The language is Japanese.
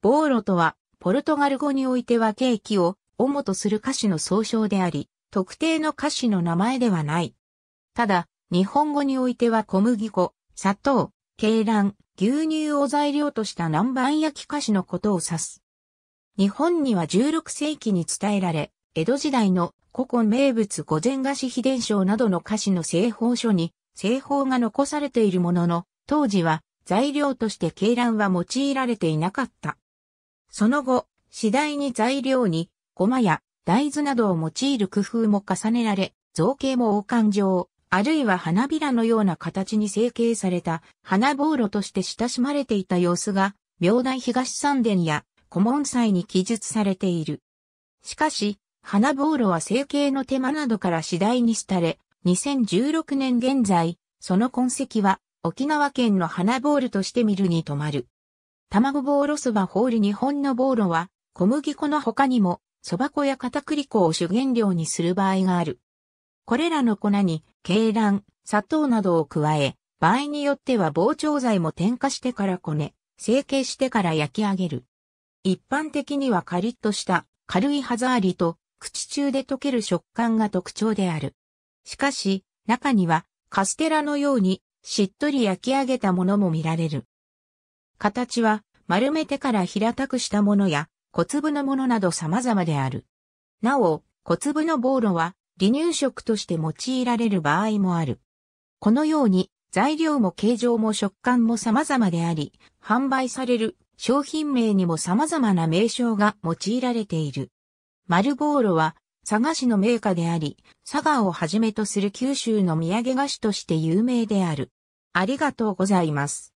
ボーロとは、ポルトガル語においてはケーキを、主とする菓子の総称であり、特定の菓子の名前ではない。ただ、日本語においては小麦粉、砂糖、鶏卵、牛乳を材料とした南蛮焼き菓子のことを指す。日本には16世紀に伝えられ、江戸時代の古今名物御前菓子秘伝書などの菓子の製法書に、製法が残されているものの、当時は材料として鶏卵は用いられていなかった。その後、次第に材料に、ごまや大豆などを用いる工夫も重ねられ、造形も王冠状、あるいは花びらのような形に成形された花ボーロとして親しまれていた様子が、明大東三殿や古門祭に記述されている。しかし、花ボーロは成形の手間などから次第に廃れ、2016年現在、その痕跡は沖縄県の花ボールとして見るに止まる。卵ボーロそばホール日本のボーロは、小麦粉の他にも、そば粉や片栗粉を主原料にする場合がある。これらの粉に、鶏卵、砂糖などを加え、場合によっては膨張剤も添加してからこね、成形してから焼き上げる。一般的にはカリッとした軽い歯触りと口中で溶ける食感が特徴である。しかし、中にはカステラのようにしっとり焼き上げたものも見られる。形は丸めてから平たくしたものや小粒のものなど様々である。なお、小粒のボーロは離乳食として用いられる場合もある。このように材料も形状も食感も様々であり、販売される商品名にも様々な名称が用いられている。丸ボーロは佐賀市の名家であり、佐賀をはじめとする九州の土産菓子として有名である。ありがとうございます。